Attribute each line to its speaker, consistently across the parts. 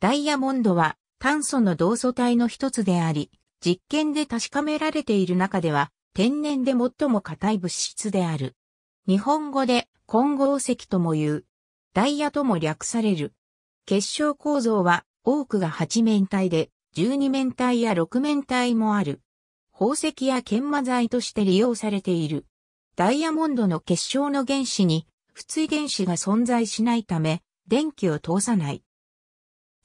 Speaker 1: ダイヤモンドは炭素の同素体の一つであり、実験で確かめられている中では天然で最も硬い物質である。日本語で混合石とも言う。ダイヤとも略される。結晶構造は多くが8面体で12面体や6面体もある。宝石や研磨剤として利用されている。ダイヤモンドの結晶の原子に不対原子が存在しないため電気を通さない。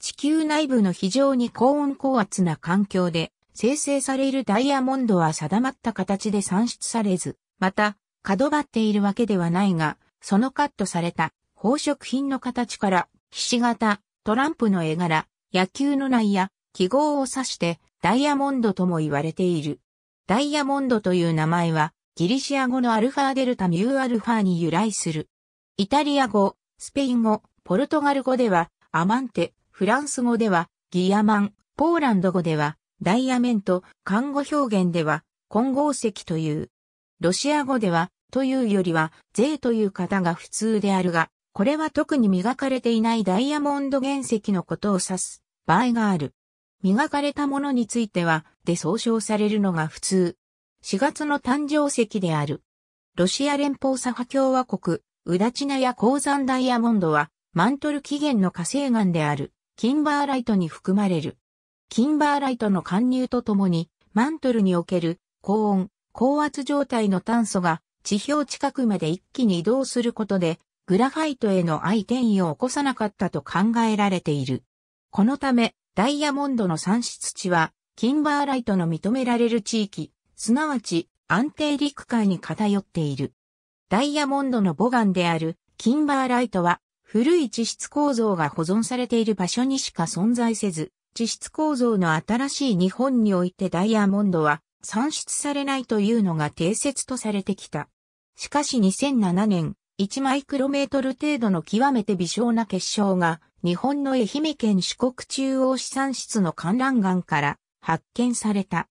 Speaker 1: 地球内部の非常に高温高圧な環境で生成されるダイヤモンドは定まった形で産出されず、また、角張っているわけではないが、そのカットされた宝飾品の形から、ひし形、トランプの絵柄、野球の内や記号を指してダイヤモンドとも言われている。ダイヤモンドという名前は、ギリシア語のアルファデルタミューアルファに由来する。イタリア語、スペイン語、ポルトガル語では、アマンテ、フランス語ではギアマン、ポーランド語ではダイヤメント、看護表現では混合石という。ロシア語ではというよりは税という方が普通であるが、これは特に磨かれていないダイヤモンド原石のことを指す場合がある。磨かれたものについてはで総称されるのが普通。4月の誕生石である。ロシア連邦左派共和国、ウダチナや鉱山ダイヤモンドはマントル起源の火星岩である。キンバーライトに含まれる。キンバーライトの貫入とともに、マントルにおける高温、高圧状態の炭素が地表近くまで一気に移動することで、グラファイトへの相転移を起こさなかったと考えられている。このため、ダイヤモンドの産出地は、キンバーライトの認められる地域、すなわち安定陸海に偏っている。ダイヤモンドの母岩であるキンバーライトは古い地質構造が保存されている場所にしか存在せず、地質構造の新しい日本においてダイヤモンドは産出されないというのが定説とされてきた。しかし2007年、1マイクロメートル程度の極めて微小な結晶が、日本の愛媛県四国中央資産室の観覧岩から発見された。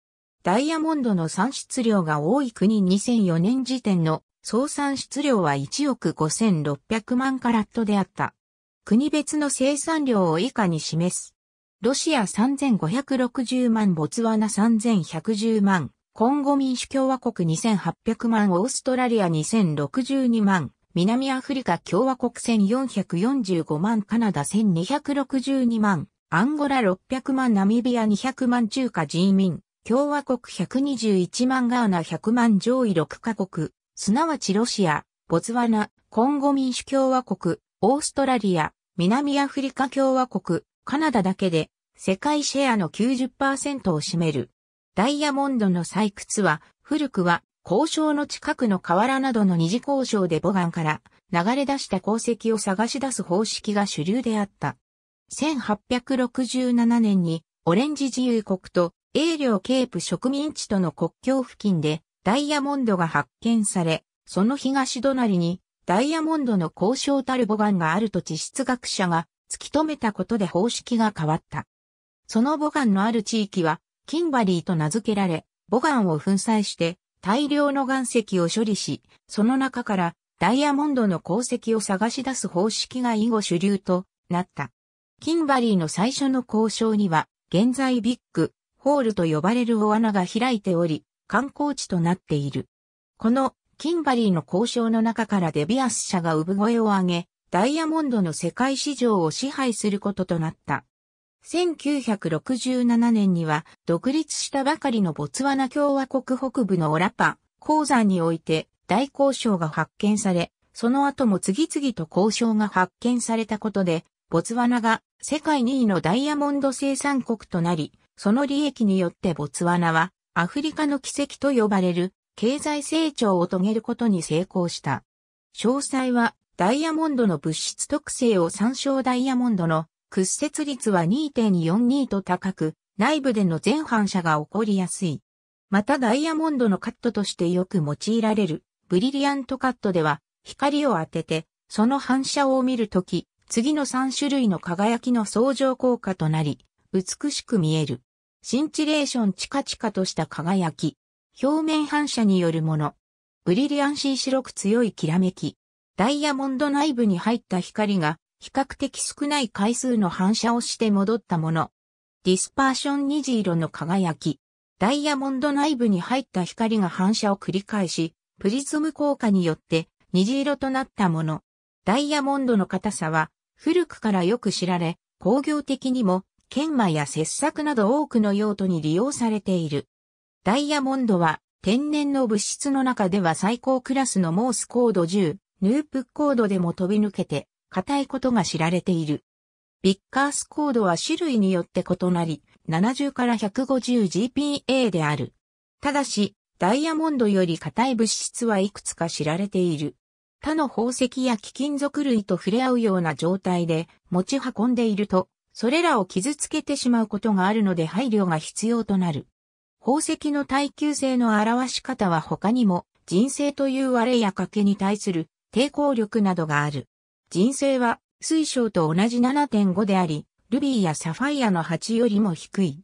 Speaker 1: ダイヤモンドの産出量が多い国2004年時点の総産出量は1億5600万カラットであった。国別の生産量を以下に示す。ロシア3560万、ボツワナ3110万、コンゴ民主共和国2800万、オーストラリア2062万、南アフリカ共和国1445万、カナダ1262万、アンゴラ600万、ナミビア200万、中華人民、共和国121万、ガーナ100万、上位6カ国、すなわちロシア、ボツワナ、コンゴ民主共和国、オーストラリア、南アフリカ共和国、カナダだけで世界シェアの90%を占める。ダイヤモンドの採掘は古くは交渉の近くの河原などの二次交渉で母岩から流れ出した鉱石を探し出す方式が主流であった。1867年にオレンジ自由国と英領ケープ植民地との国境付近でダイヤモンドが発見され、その東隣にダイヤモンドの交渉たる母岩があると地質学者が突き止めたことで方式が変わった。その母岩のある地域はキンバリーと名付けられ、母岩を粉砕して大量の岩石を処理し、その中からダイヤモンドの鉱石を探し出す方式が以後主流となった。キンバリーの最初の交渉には、現在ビッグホールと呼ばれる大穴が開いており、観光地となっている。このキンバリーの交渉の中からデビアス社が産声を上げ、ダイヤモンドの世界市場を支配することとなった。1967年には独立したばかりのボツワナ共和国北部のオラパ鉱山において大交渉が発見され、その後も次々と交渉が発見されたことで、ボツワナが世界2位のダイヤモンド生産国となり、その利益によってボツワナはアフリカの奇跡と呼ばれる経済成長を遂げることに成功した。詳細はダイヤモンドの物質特性を参照ダイヤモンドの屈折率は2.42と高く、内部での全反射が起こりやすい。またダイヤモンドのカットとしてよく用いられるブリリアントカットでは光を当ててその反射を見るとき次の3種類の輝きの相乗効果となり美しく見える。シンチレーションチカチカとした輝き、表面反射によるもの、ブリリアンシー白く強いきらめき、ダイヤモンド内部に入った光が比較的少ない回数の反射をして戻ったもの、ディスパーション虹色の輝き、ダイヤモンド内部に入った光が反射を繰り返し、プリズム効果によって虹色となったもの。ダイヤモンドの硬さは古くからよく知られ、工業的にも研磨や切削など多くの用途に利用されている。ダイヤモンドは天然の物質の中では最高クラスのモースード10、ヌープコードでも飛び抜けて硬いことが知られている。ビッカースコードは種類によって異なり、70から 150GPA である。ただし、ダイヤモンドより硬い物質はいくつか知られている。他の宝石や貴金属類と触れ合うような状態で持ち運んでいるとそれらを傷つけてしまうことがあるので配慮が必要となる。宝石の耐久性の表し方は他にも、人生という割れや欠けに対する抵抗力などがある。人生は水晶と同じ7.5であり、ルビーやサファイアの8よりも低い。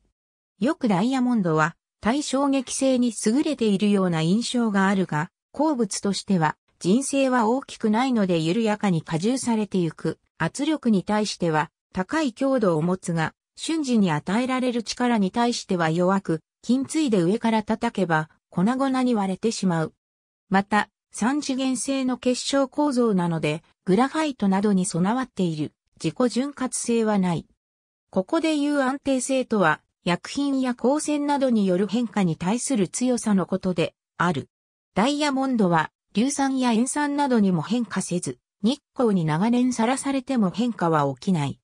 Speaker 1: よくダイヤモンドは対衝撃性に優れているような印象があるが、鉱物としては人生は大きくないので緩やかに加重されてゆく。圧力に対しては高い強度を持つが、瞬時に与えられる力に対しては弱く、金継いで上から叩けば、粉々に割れてしまう。また、三次元性の結晶構造なので、グラファイトなどに備わっている自己潤滑性はない。ここでいう安定性とは、薬品や光線などによる変化に対する強さのことである。ダイヤモンドは、硫酸や塩酸などにも変化せず、日光に長年さらされても変化は起きない。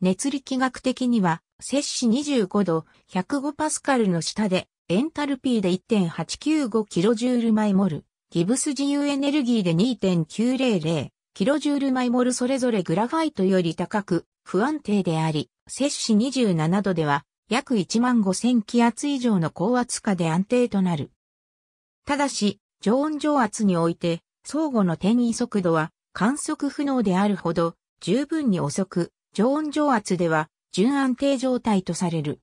Speaker 1: 熱力学的には、摂氏25度、105パスカルの下で、エンタルピーで 1.895kJ/mol、ギブス自由エネルギーで 2.900kJ/mol それぞれグラファイトより高く、不安定であり、摂氏27度では、約1万5000気圧以上の高圧下で安定となる。ただし、常温常圧において、相互の転移速度は観測不能であるほど、十分に遅く、常温上圧では純安定状態とされる。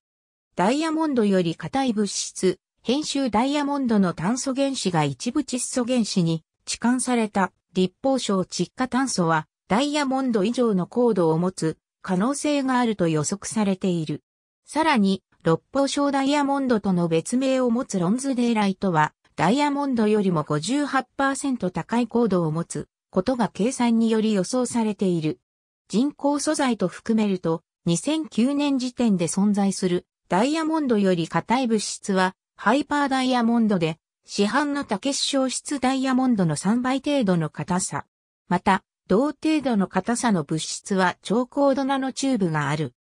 Speaker 1: ダイヤモンドより硬い物質、編集ダイヤモンドの炭素原子が一部窒素原子に置換された立方小窒化炭素はダイヤモンド以上の高度を持つ可能性があると予測されている。さらに、六方小ダイヤモンドとの別名を持つロンズデイライトは、ダイヤモンドよりも58%高い高度を持つことが計算により予想されている。人工素材と含めると、2009年時点で存在するダイヤモンドより硬い物質はハイパーダイヤモンドで、市販の多結晶質ダイヤモンドの3倍程度の硬さ。また、同程度の硬さの物質は超高度ナノチューブがある。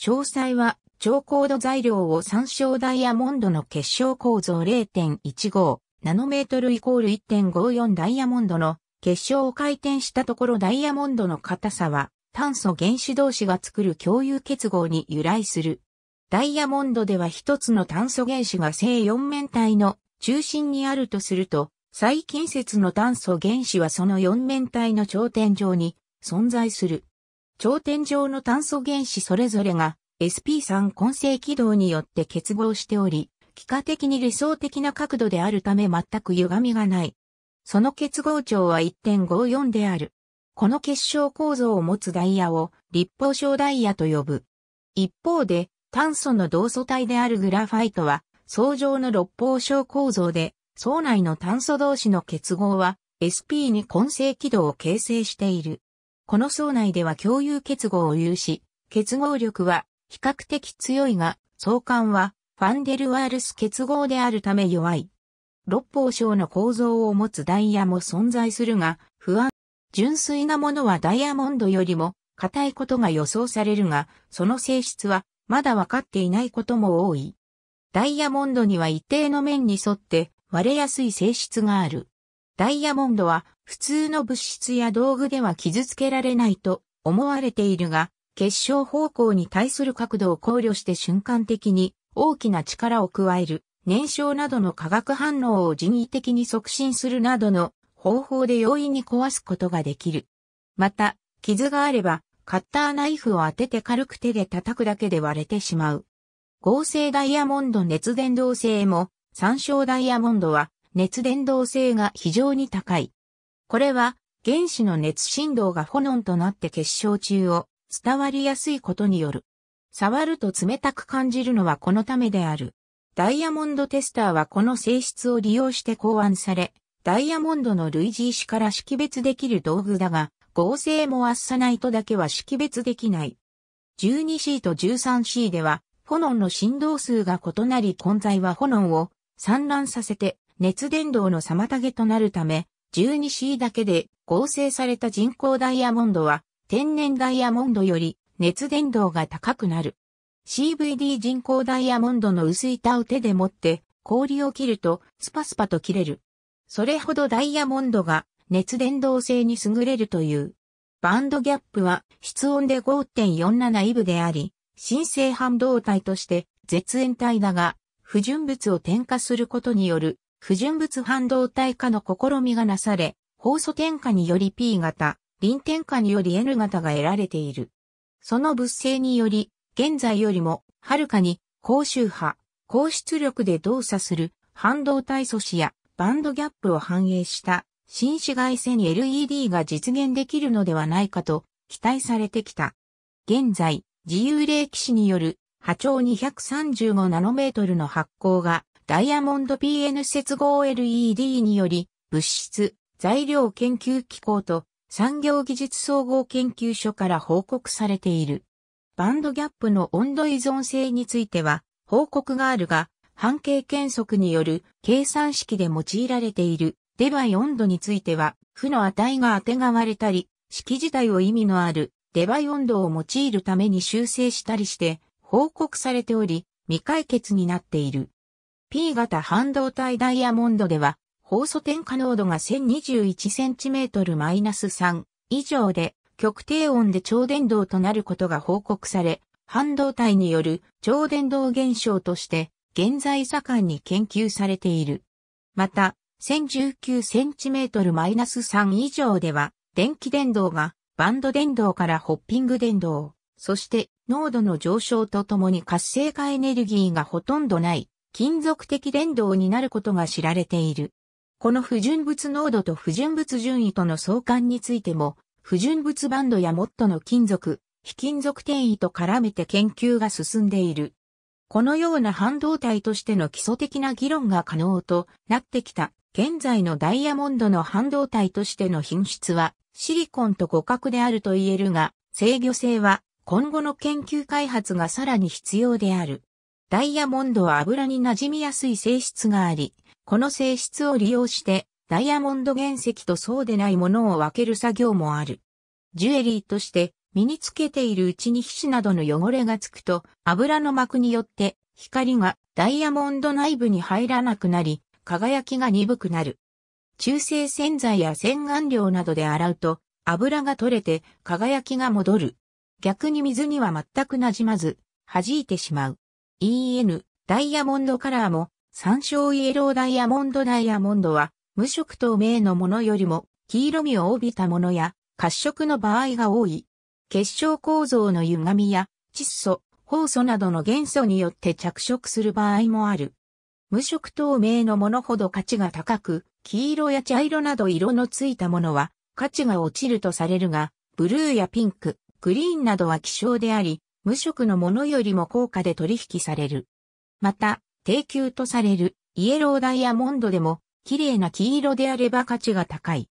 Speaker 1: 詳細は超高度材料を参照ダイヤモンドの結晶構造0.15ナノメートルイコール1.54ダイヤモンドの結晶を回転したところダイヤモンドの硬さは炭素原子同士が作る共有結合に由来する。ダイヤモンドでは一つの炭素原子が正四面体の中心にあるとすると、最近節の炭素原子はその四面体の頂点上に存在する。頂点上の炭素原子それぞれが SP3 混成軌道によって結合しており、幾何的に理想的な角度であるため全く歪みがない。その結合長は1.54である。この結晶構造を持つダイヤを立方小ダイヤと呼ぶ。一方で、炭素の同素体であるグラファイトは、相乗の六方小構造で、層内の炭素同士の結合は、s p に混成軌道を形成している。この層内では共有結合を有し、結合力は比較的強いが、相関はファンデルワールス結合であるため弱い。六方章の構造を持つダイヤも存在するが、不安純粋なものはダイヤモンドよりも硬いことが予想されるが、その性質はまだ分かっていないことも多い。ダイヤモンドには一定の面に沿って割れやすい性質がある。ダイヤモンドは普通の物質や道具では傷つけられないと思われているが、結晶方向に対する角度を考慮して瞬間的に大きな力を加える、燃焼などの化学反応を人為的に促進するなどの方法で容易に壊すことができる。また、傷があれば、カッターナイフを当てて軽く手で叩くだけで割れてしまう。合成ダイヤモンド熱伝導性も、参照ダイヤモンドは熱伝導性が非常に高い。これは原子の熱振動が炎となって結晶中を伝わりやすいことによる。触ると冷たく感じるのはこのためである。ダイヤモンドテスターはこの性質を利用して考案され、ダイヤモンドの類似石から識別できる道具だが、合成もアッサナイトだけは識別できない。12C と 13C では、フォノンの振動数が異なり混在はフォノンを散乱させて熱伝導の妨げとなるため、12C だけで合成された人工ダイヤモンドは天然ダイヤモンドより熱伝導が高くなる。CVD 人工ダイヤモンドの薄板を手で持って氷を切るとスパスパと切れる。それほどダイヤモンドが熱伝導性に優れるという。バンドギャップは室温で5.47イブであり、新生半導体として絶縁体だが、不純物を添加することによる不純物半導体化の試みがなされ、放素添加により P 型、輪添加により N 型が得られている。その物性により、現在よりもはるかに高周波、高出力で動作する半導体素子やバンドギャップを反映した新紫外線 LED が実現できるのではないかと期待されてきた。現在、自由霊騎士による波長235ナノメートルの発光がダイヤモンド PN 接合 LED により物質、材料研究機構と産業技術総合研究所から報告されている。バンドギャップの温度依存性については報告があるが、半径検測による計算式で用いられているデバイ温度については、負の値が当てがわれたり、式自体を意味のあるデバイ温度を用いるために修正したりして報告されており、未解決になっている。P 型半導体ダイヤモンドでは、放素点可能度が 1021cm-3 以上で、極低温で超電導となることが報告され、半導体による超電導現象として現在盛んに研究されている。また、1019cm-3 以上では、電気伝導がバンド伝導からホッピング伝導、そして濃度の上昇とともに活性化エネルギーがほとんどない金属的伝導になることが知られている。この不純物濃度と不純物順位との相関についても、不純物バンドやモットの金属、非金属転移と絡めて研究が進んでいる。このような半導体としての基礎的な議論が可能となってきた。現在のダイヤモンドの半導体としての品質はシリコンと互角であると言えるが、制御性は今後の研究開発がさらに必要である。ダイヤモンドは油に馴染みやすい性質があり、この性質を利用してダイヤモンド原石とそうでないものを分ける作業もある。ジュエリーとして身につけているうちに皮脂などの汚れがつくと、油の膜によって光がダイヤモンド内部に入らなくなり、輝きが鈍くなる。中性洗剤や洗顔料などで洗うと、油が取れて輝きが戻る。逆に水には全くなじまず、弾いてしまう。EN、ダイヤモンドカラーも、参照イエローダイヤモンドダイヤモンドは、無色透明のものよりも、黄色みを帯びたものや、褐色の場合が多い。結晶構造の歪みや窒素、酵素などの元素によって着色する場合もある。無色透明のものほど価値が高く、黄色や茶色など色のついたものは価値が落ちるとされるが、ブルーやピンク、グリーンなどは希少であり、無色のものよりも高価で取引される。また、低級とされるイエローダイヤモンドでも、綺麗な黄色であれば価値が高い。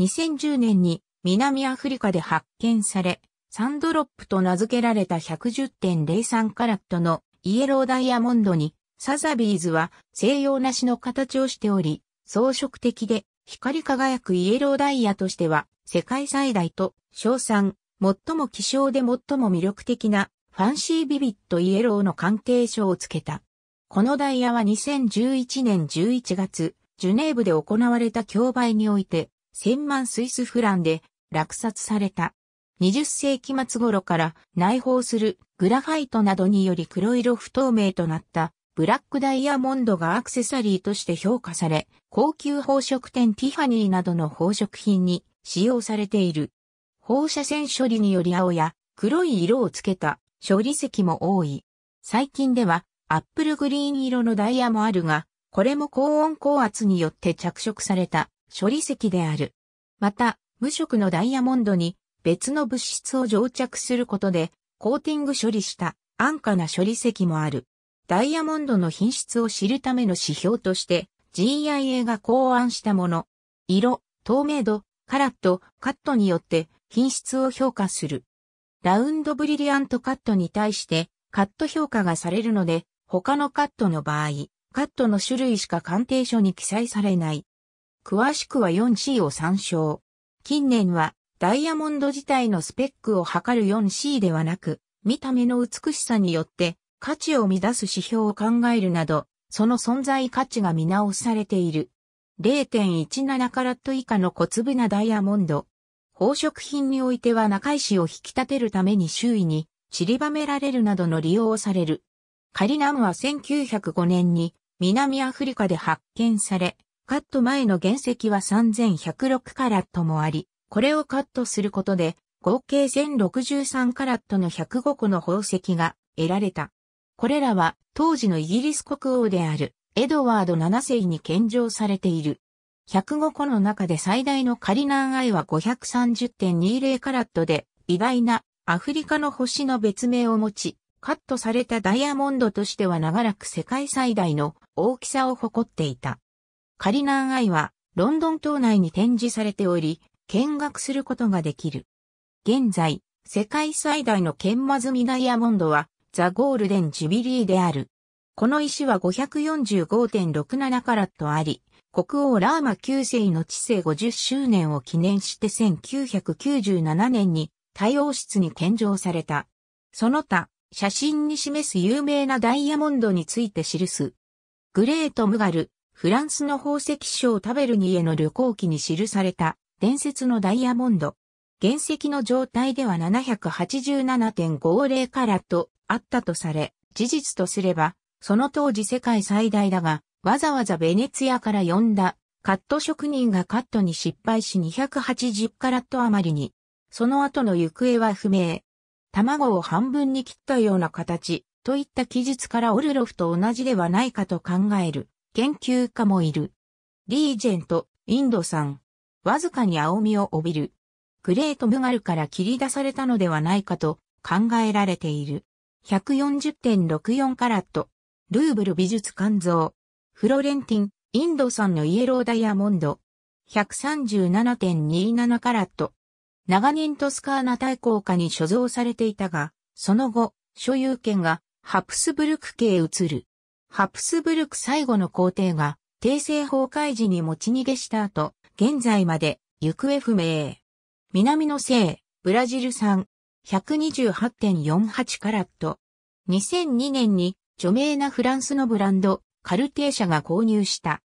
Speaker 1: 2010年に南アフリカで発見され、サンドロップと名付けられた110.03カラットのイエローダイヤモンドに、サザビーズは西洋なしの形をしており、装飾的で光り輝くイエローダイヤとしては世界最大と賞賛、最も希少で最も魅力的なファンシービビットイエローの鑑定書をつけた。このダイヤは2011年11月、ジュネーブで行われた競売において、1000万スイスフランで落札された。20世紀末頃から内包するグラファイトなどにより黒色不透明となったブラックダイヤモンドがアクセサリーとして評価され、高級宝飾店ティファニーなどの宝飾品に使用されている。放射線処理により青や黒い色をつけた処理石も多い。最近ではアップルグリーン色のダイヤもあるが、これも高温高圧によって着色された処理石である。また、無色のダイヤモンドに別の物質を蒸着することで、コーティング処理した安価な処理石もある。ダイヤモンドの品質を知るための指標として GIA が考案したもの。色、透明度、カラット、カットによって品質を評価する。ラウンドブリリアントカットに対してカット評価がされるので、他のカットの場合、カットの種類しか鑑定書に記載されない。詳しくは 4C を参照。近年はダイヤモンド自体のスペックを測る 4C ではなく、見た目の美しさによって価値を乱す指標を考えるなど、その存在価値が見直されている。0.17カラット以下の小粒なダイヤモンド。宝飾品においては中石を引き立てるために周囲に散りばめられるなどの利用をされる。カリナムは1905年に南アフリカで発見され、カット前の原石は3106カラットもあり、これをカットすることで、合計1063カラットの105個の宝石が得られた。これらは当時のイギリス国王であるエドワード7世に献上されている。105個の中で最大のカリナンアイは530.20カラットで偉大なアフリカの星の別名を持ち、カットされたダイヤモンドとしては長らく世界最大の大きさを誇っていた。カリナンアイはロンドン島内に展示されており、見学することができる。現在、世界最大の研磨済みダイヤモンドは、ザ・ゴールデン・ジュビリーである。この石は545.67カラットあり、国王ラーマ9世の治世50周年を記念して1997年に対応室に献上された。その他、写真に示す有名なダイヤモンドについて記す。グレート・ムガル、フランスの宝石商タベルニへの旅行記に記された伝説のダイヤモンド。原石の状態では787.50カラットあったとされ、事実とすれば、その当時世界最大だが、わざわざベネツィアから呼んだ、カット職人がカットに失敗し280カラット余りに、その後の行方は不明。卵を半分に切ったような形、といった記述からオルロフと同じではないかと考える、研究家もいる。リージェント、インドさん。わずかに青みを帯びる。グレートムガルから切り出されたのではないかと考えられている。140.64カラット。ルーブル美術館像。フロレンティン、インド産のイエローダイヤモンド。137.27カラット。長年トスカーナ大公家に所蔵されていたが、その後、所有権がハプスブルク家へ移る。ハプスブルク最後の皇帝が帝政崩壊時に持ち逃げした後、現在まで行方不明。南の星、ブラジル産、128.48カラット。2002年に著名なフランスのブランド、カルテー社が購入した。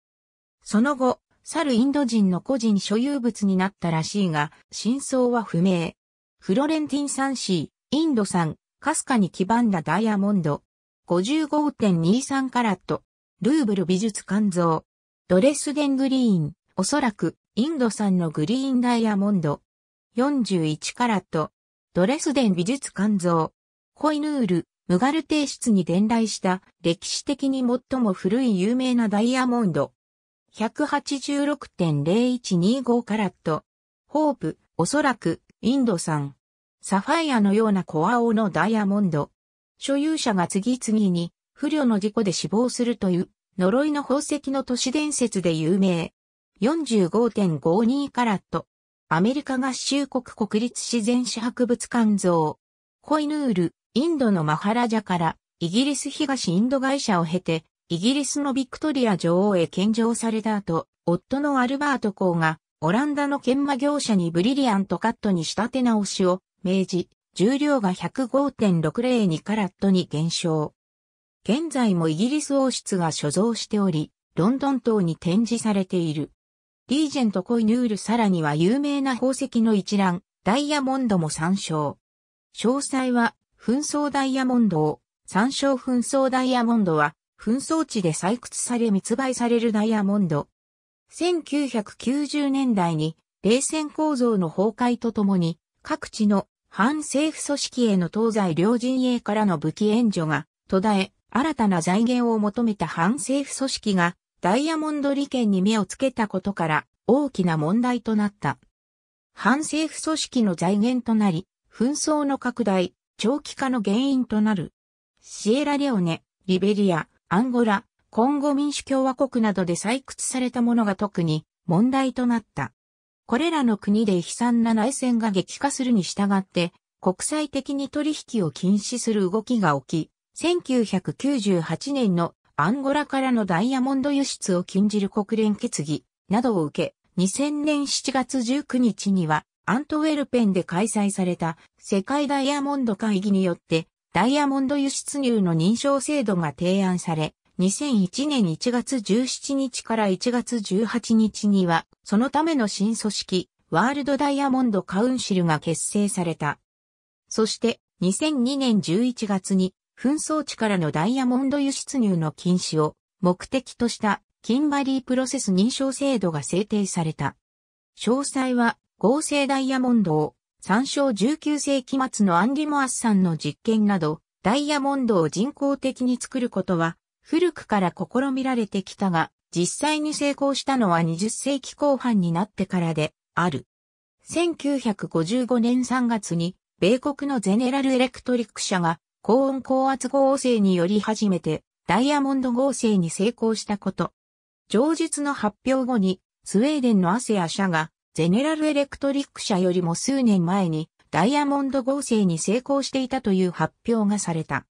Speaker 1: その後、去るインド人の個人所有物になったらしいが、真相は不明。フロレンティン産 C、インド産、かすかに黄ばんだダイヤモンド。55.23カラット、ルーブル美術館像、ドレスデングリーン、おそらくインド産のグリーンダイヤモンド。41カラット、ドレスデン美術館像。コイヌール、ムガル提室に伝来した歴史的に最も古い有名なダイヤモンド。186.0125カラット。ホープ、おそらくインド産。サファイアのようなコア王のダイヤモンド。所有者が次々に不慮の事故で死亡するという呪いの宝石の都市伝説で有名。45.52カラット。アメリカ合衆国国立自然史博物館像。コイヌール、インドのマハラジャから、イギリス東インド会社を経て、イギリスのビクトリア女王へ献上された後、夫のアルバート公が、オランダの研磨業者にブリリアントカットに仕立て直しを、明示、重量が105.602カラットに減少。現在もイギリス王室が所蔵しており、ロンドン島に展示されている。リージェント・コイヌールさらには有名な宝石の一覧、ダイヤモンドも参照。詳細は、紛争ダイヤモンドを、参照紛争ダイヤモンドは、紛争地で採掘され密売されるダイヤモンド。1990年代に、冷戦構造の崩壊とともに、各地の反政府組織への東西両陣営からの武器援助が途絶え、新たな財源を求めた反政府組織がダイヤモンド利権に目をつけたことから大きな問題となった。反政府組織の財源となり、紛争の拡大、長期化の原因となる。シエラレオネ、リベリア、アンゴラ、コンゴ民主共和国などで採掘されたものが特に問題となった。これらの国で悲惨な内戦が激化するに従って、国際的に取引を禁止する動きが起き、1998年のアンゴラからのダイヤモンド輸出を禁じる国連決議などを受け、2000年7月19日にはアントウェルペンで開催された世界ダイヤモンド会議によってダイヤモンド輸出入の認証制度が提案され、2001年1月17日から1月18日には、そのための新組織、ワールドダイヤモンドカウンシルが結成された。そして、2002年11月に紛争地からのダイヤモンド輸出入の禁止を目的としたキンバリープロセス認証制度が制定された。詳細は合成ダイヤモンドを参照19世紀末のアンリ・モアスさんの実験など、ダイヤモンドを人工的に作ることは古くから試みられてきたが、実際に成功したのは20世紀後半になってからである。1955年3月に米国のゼネラルエレクトリック社が高温高圧合成により初めてダイヤモンド合成に成功したこと。上述の発表後に、スウェーデンのアセア社が、ゼネラルエレクトリック社よりも数年前に、ダイヤモンド合成に成功していたという発表がされた。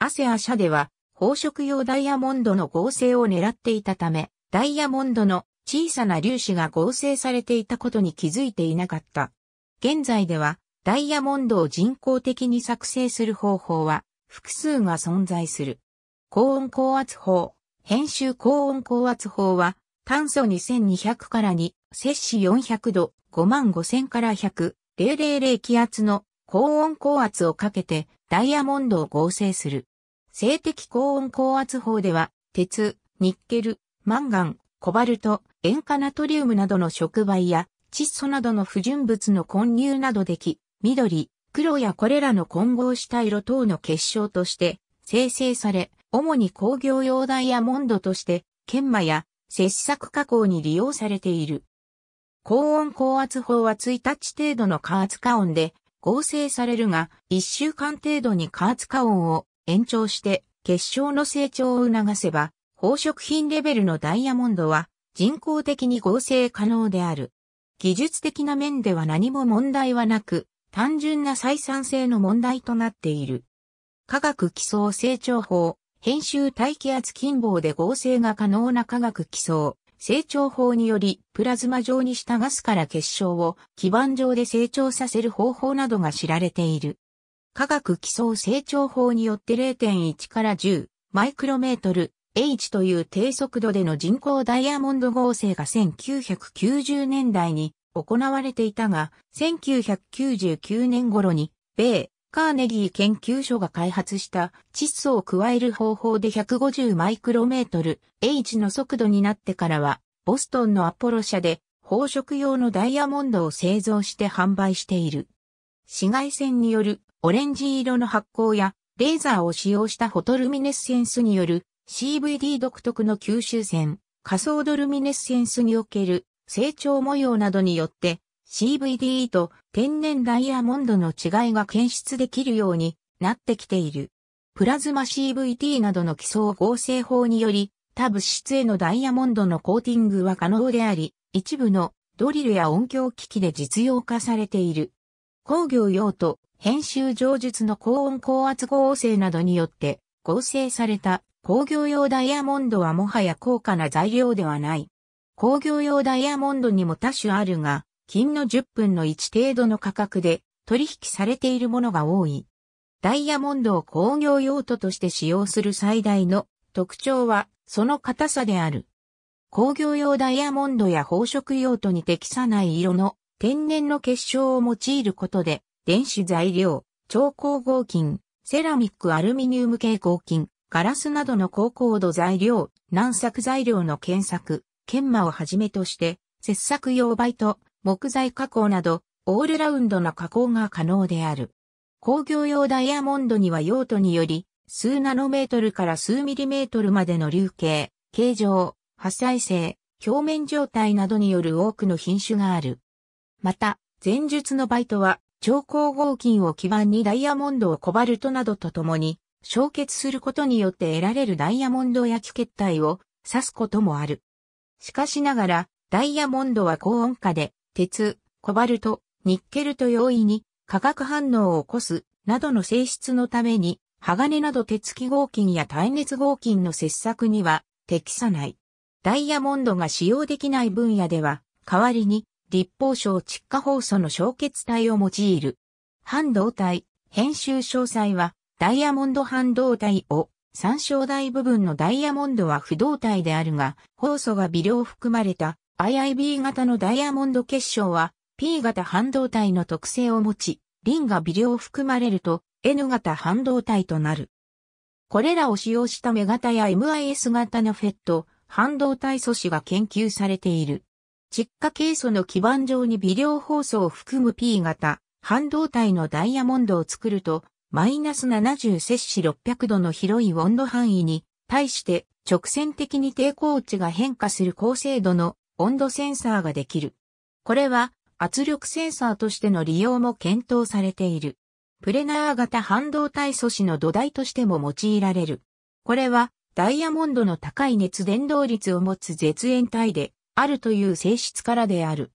Speaker 1: アセア社では、宝飾用ダイヤモンドの合成を狙っていたため、ダイヤモンドの小さな粒子が合成されていたことに気づいていなかった。現在では、ダイヤモンドを人工的に作成する方法は複数が存在する。高温高圧法、編集高温高圧法は炭素2200から2、摂氏400度、55000から100、000気圧の高温高圧をかけてダイヤモンドを合成する。静的高温高圧法では、鉄、ニッケル、マンガン、コバルト、塩化ナトリウムなどの触媒や窒素などの不純物の混入などでき、緑、黒やこれらの混合した色等の結晶として生成され、主に工業用ダイヤモンドとして、研磨や切削加工に利用されている。高温高圧法は1日程度の加圧加温で合成されるが、1週間程度に加圧加温を延長して結晶の成長を促せば、宝飾品レベルのダイヤモンドは人工的に合成可能である。技術的な面では何も問題はなく、単純な採算性の問題となっている。科学基礎成長法、編集大気圧近傍で合成が可能な科学基礎成長法により、プラズマ状にしたガスから結晶を基板上で成長させる方法などが知られている。科学基礎成長法によって0.1から10マイクロメートル H という低速度での人工ダイヤモンド合成が1990年代に行われていたが、1999年頃に、米、カーネギー研究所が開発した窒素を加える方法で150マイクロメートル H の速度になってからは、ボストンのアポロ社で宝飾用のダイヤモンドを製造して販売している。紫外線によるオレンジ色の発光やレーザーを使用したフォトルミネッセンスによる CVD 独特の吸収線、仮想ドルミネッセンスにおける成長模様などによって CVD と天然ダイヤモンドの違いが検出できるようになってきている。プラズマ CVT などの基礎合成法により、他物質へのダイヤモンドのコーティングは可能であり、一部のドリルや音響機器で実用化されている。工業用途、編集上述の高温高圧合成などによって合成された工業用ダイヤモンドはもはや高価な材料ではない。工業用ダイヤモンドにも多種あるが、金の10分の1程度の価格で取引されているものが多い。ダイヤモンドを工業用途として使用する最大の特徴はその硬さである。工業用ダイヤモンドや宝飾用途に適さない色の天然の結晶を用いることで、電子材料、超光合金、セラミックアルミニウム系合金、ガラスなどの高高度材料、軟作材料の検索、研磨をはじめとして、切削用バイト、木材加工など、オールラウンドな加工が可能である。工業用ダイヤモンドには用途により、数ナノメートルから数ミリメートルまでの流形、形状、破砕性、表面状態などによる多くの品種がある。また、前述のバイトは、超光合金を基盤にダイヤモンドをコバルトなどとともに、焼結することによって得られるダイヤモンド焼き結体を指すこともある。しかしながら、ダイヤモンドは高温下で、鉄、コバルト、ニッケルと容易に化学反応を起こす、などの性質のために、鋼など鉄基合金や耐熱合金の切削には適さない。ダイヤモンドが使用できない分野では、代わりに立方小窒化放素の焼結体を用いる。半導体、編集詳細はダイヤモンド半導体を三章台部分のダイヤモンドは不動体であるが、酵素が微量含まれた IIB 型のダイヤモンド結晶は P 型半導体の特性を持ち、リンが微量含まれると N 型半導体となる。これらを使用したメ型や MIS 型のフェット、半導体素子が研究されている。窒化ケイ素の基板上に微量包素を含む P 型、半導体のダイヤモンドを作ると、マイナス70摂氏600度の広い温度範囲に対して直線的に抵抗値が変化する高精度の温度センサーができる。これは圧力センサーとしての利用も検討されている。プレナー型半導体素子の土台としても用いられる。これはダイヤモンドの高い熱伝導率を持つ絶縁体であるという性質からである。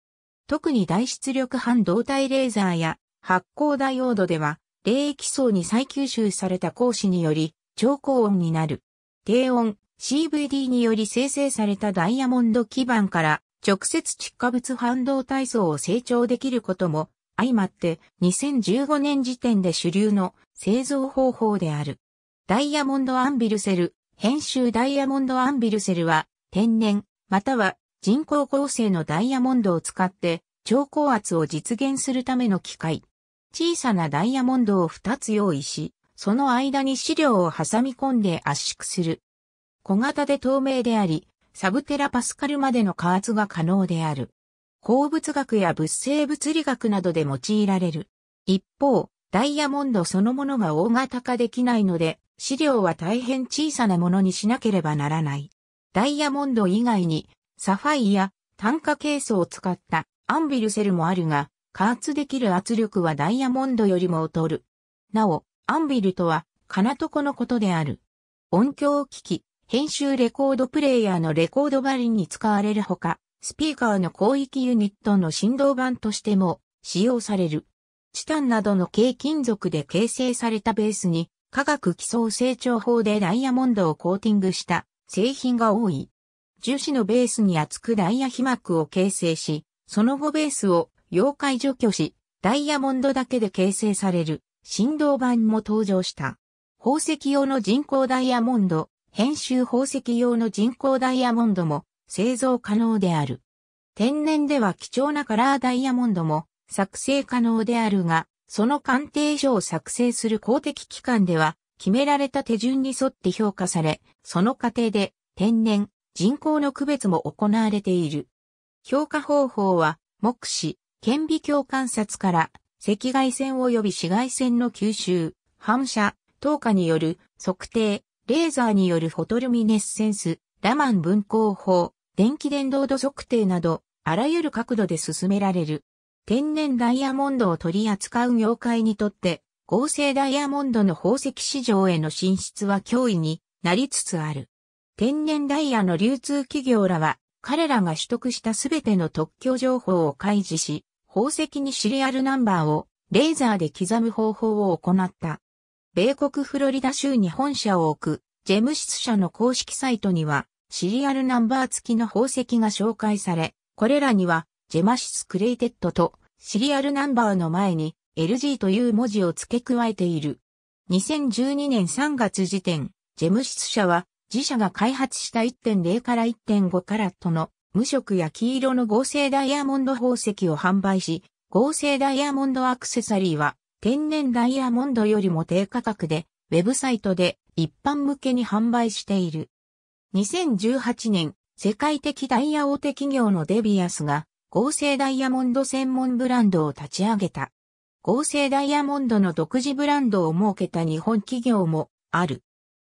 Speaker 1: 特に大出力半導体レーザーや発光ダイオードでは冷液層に再吸収された光子により超高音になる。低温、CVD により生成されたダイヤモンド基板から直接窒化物半導体層を成長できることも相まって2015年時点で主流の製造方法である。ダイヤモンドアンビルセル、編集ダイヤモンドアンビルセルは天然または人工合成のダイヤモンドを使って超高圧を実現するための機械。小さなダイヤモンドを2つ用意し、その間に資料を挟み込んで圧縮する。小型で透明であり、サブテラパスカルまでの加圧が可能である。鉱物学や物性物理学などで用いられる。一方、ダイヤモンドそのものが大型化できないので、資料は大変小さなものにしなければならない。ダイヤモンド以外に、サファイや単価ケースを使ったアンビルセルもあるが、加圧できる圧力はダイヤモンドよりも劣る。なお、アンビルとは、金床のことである。音響機器、編集レコードプレイヤーのレコードバリに使われるほか、スピーカーの広域ユニットの振動板としても使用される。チタンなどの軽金属で形成されたベースに、化学基礎成長法でダイヤモンドをコーティングした製品が多い。樹脂のベースに厚くダイヤ被膜を形成し、その後ベースを妖怪除去し、ダイヤモンドだけで形成される振動板も登場した。宝石用の人工ダイヤモンド、編集宝石用の人工ダイヤモンドも製造可能である。天然では貴重なカラーダイヤモンドも作成可能であるが、その鑑定書を作成する公的機関では、決められた手順に沿って評価され、その過程で天然、人工の区別も行われている。評価方法は、目視、顕微鏡観察から赤外線及び紫外線の吸収、反射、透過による測定、レーザーによるフォトルミネッセンス、ラマン分光法、電気伝導度測定など、あらゆる角度で進められる。天然ダイヤモンドを取り扱う業界にとって、合成ダイヤモンドの宝石市場への進出は脅威になりつつある。天然ダイヤの流通企業らは、彼らが取得したすべての特許情報を開示し、宝石にシリアルナンバーをレーザーで刻む方法を行った。米国フロリダ州に本社を置く、ジェムシス社の公式サイトには、シリアルナンバー付きの宝石が紹介され、これらには、ジェマシスクレイテッドと、シリアルナンバーの前に、LG という文字を付け加えている。2012年3月時点、ジェムシス社は、自社が開発した1.0から1.5カラットの無色や黄色の合成ダイヤモンド宝石を販売し、合成ダイヤモンドアクセサリーは天然ダイヤモンドよりも低価格で、ウェブサイトで一般向けに販売している。2018年、世界的ダイヤ大手企業のデビアスが合成ダイヤモンド専門ブランドを立ち上げた。合成ダイヤモンドの独自ブランドを設けた日本企業もある。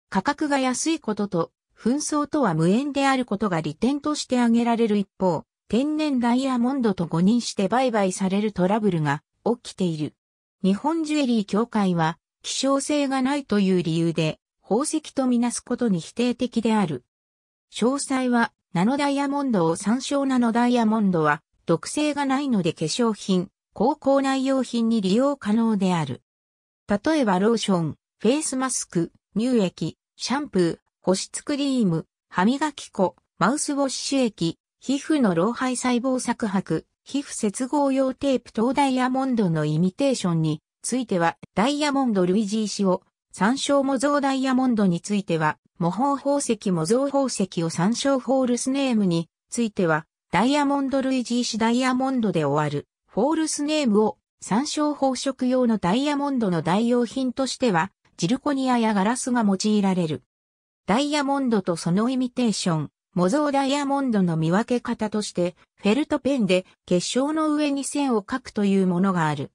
Speaker 1: 価格が安いことと紛争とは無縁であることが利点として挙げられる一方、天然ダイヤモンドと誤認して売買されるトラブルが起きている。日本ジュエリー協会は、希少性がないという理由で、宝石とみなすことに否定的である。詳細は、ナノダイヤモンドを参照ナノダイヤモンドは、毒性がないので化粧品、高校内用品に利用可能である。例えばローション、フェイスマスク、乳液、シャンプー、保湿クリーム、歯磨き粉、マウスウォッシュ液、皮膚の老廃細胞削白、皮膚接合用テープ等ダイヤモンドのイミテーションについては、ダイヤモンド類似石を、参照模造ダイヤモンドについては、模倣宝石模造宝石を参照フォールスネームについては、ダイヤモンド類似石ダイヤモンドで終わる、フォールスネームを、参照宝飾用のダイヤモンドの代用品としては、ジルコニアやガラスが用いられる。ダイヤモンドとそのイミテーション、模造ダイヤモンドの見分け方として、フェルトペンで結晶の上に線を書くというものがある。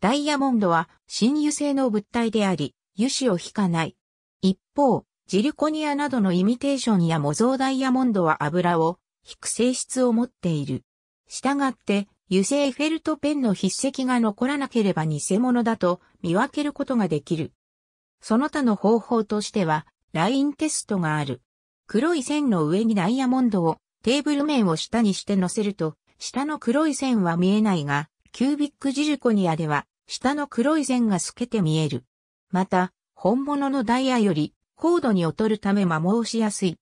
Speaker 1: ダイヤモンドは新油性の物体であり、油脂を引かない。一方、ジルコニアなどのイミテーションや模造ダイヤモンドは油を引く性質を持っている。したがって、油性フェルトペンの筆跡が残らなければ偽物だと見分けることができる。その他の方法としては、ラインテストがある。黒い線の上にダイヤモンドをテーブル面を下にして乗せると、下の黒い線は見えないが、キュービックジルコニアでは、下の黒い線が透けて見える。また、本物のダイヤより高度に劣るため摩耗しやすい。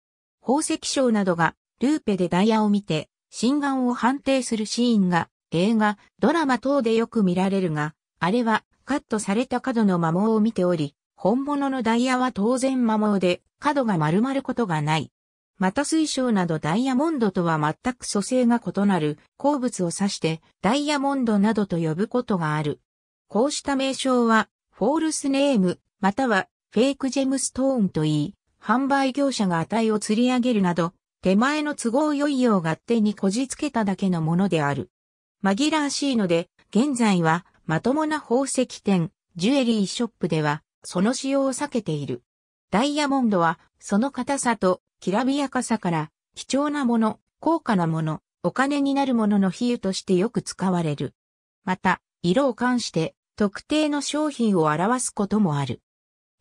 Speaker 1: 宝石商などがルーペでダイヤを見て、心眼を判定するシーンが映画、ドラマ等でよく見られるが、あれはカットされた角の摩耗を見ており、本物のダイヤは当然摩耗で、角が丸まることがない。また水晶などダイヤモンドとは全く組成が異なる鉱物を指してダイヤモンドなどと呼ぶことがある。こうした名称はフォールスネームまたはフェイクジェムストーンといい、販売業者が値を釣り上げるなど、手前の都合良いよう勝手にこじつけただけのものである。紛らわしいので、現在はまともな宝石店、ジュエリーショップではその使用を避けている。ダイヤモンドは、その硬さと、きらびやかさから、貴重なもの、高価なもの、お金になるものの比喩としてよく使われる。また、色を関して、特定の商品を表すこともある。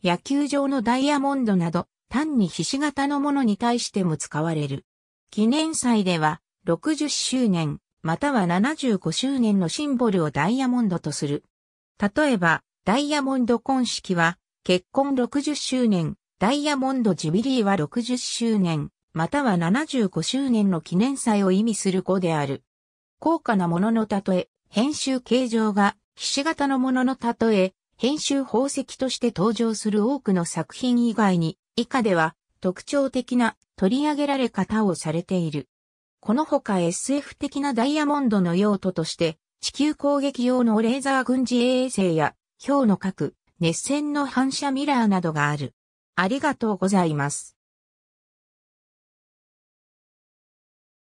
Speaker 1: 野球場のダイヤモンドなど、単にひ形のものに対しても使われる。記念祭では、60周年、または75周年のシンボルをダイヤモンドとする。例えば、ダイヤモンド婚式は、結婚60周年、ダイヤモンドジュビリーは60周年、または75周年の記念祭を意味する語である。高価なもののたとえ、編集形状が、ひし形のもののたとえ、編集宝石として登場する多くの作品以外に、以下では特徴的な取り上げられ方をされている。このほか SF 的なダイヤモンドの用途として、地球攻撃用のレーザー軍事衛星や表の核、熱線の反射ミラーなどがある。ありがとうございます。